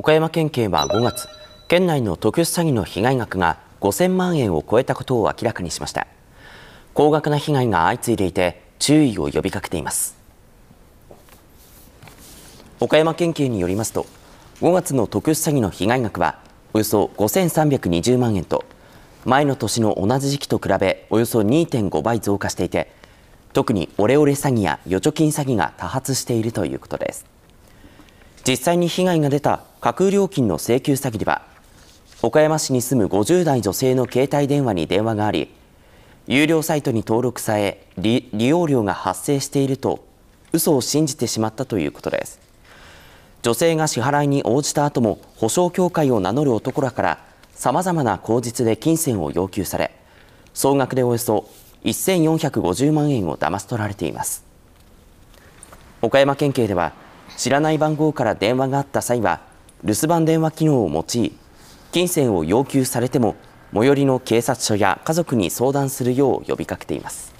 岡山県警は5月県内の特殊詐欺の被害額が5000万円を超えたことを明らかにしました高額な被害が相次いでいて注意を呼びかけています岡山県警によりますと5月の特殊詐欺の被害額はおよそ5320万円と前の年の同じ時期と比べおよそ2.5倍増加していて特にオレオレ詐欺や預貯金詐欺が多発しているということです実際に被害が出た架空料金の請求詐欺では岡山市に住む50代女性の携帯電話に電話があり有料サイトに登録され利用料が発生していると嘘を信じてしまったということです女性が支払いに応じた後も保証協会を名乗る男らからさまざまな口実で金銭を要求され総額でおよそ1450万円を騙し取られています岡山県警では知らない番号から電話があった際は留守番電話機能を用い金銭を要求されても最寄りの警察署や家族に相談するよう呼びかけています。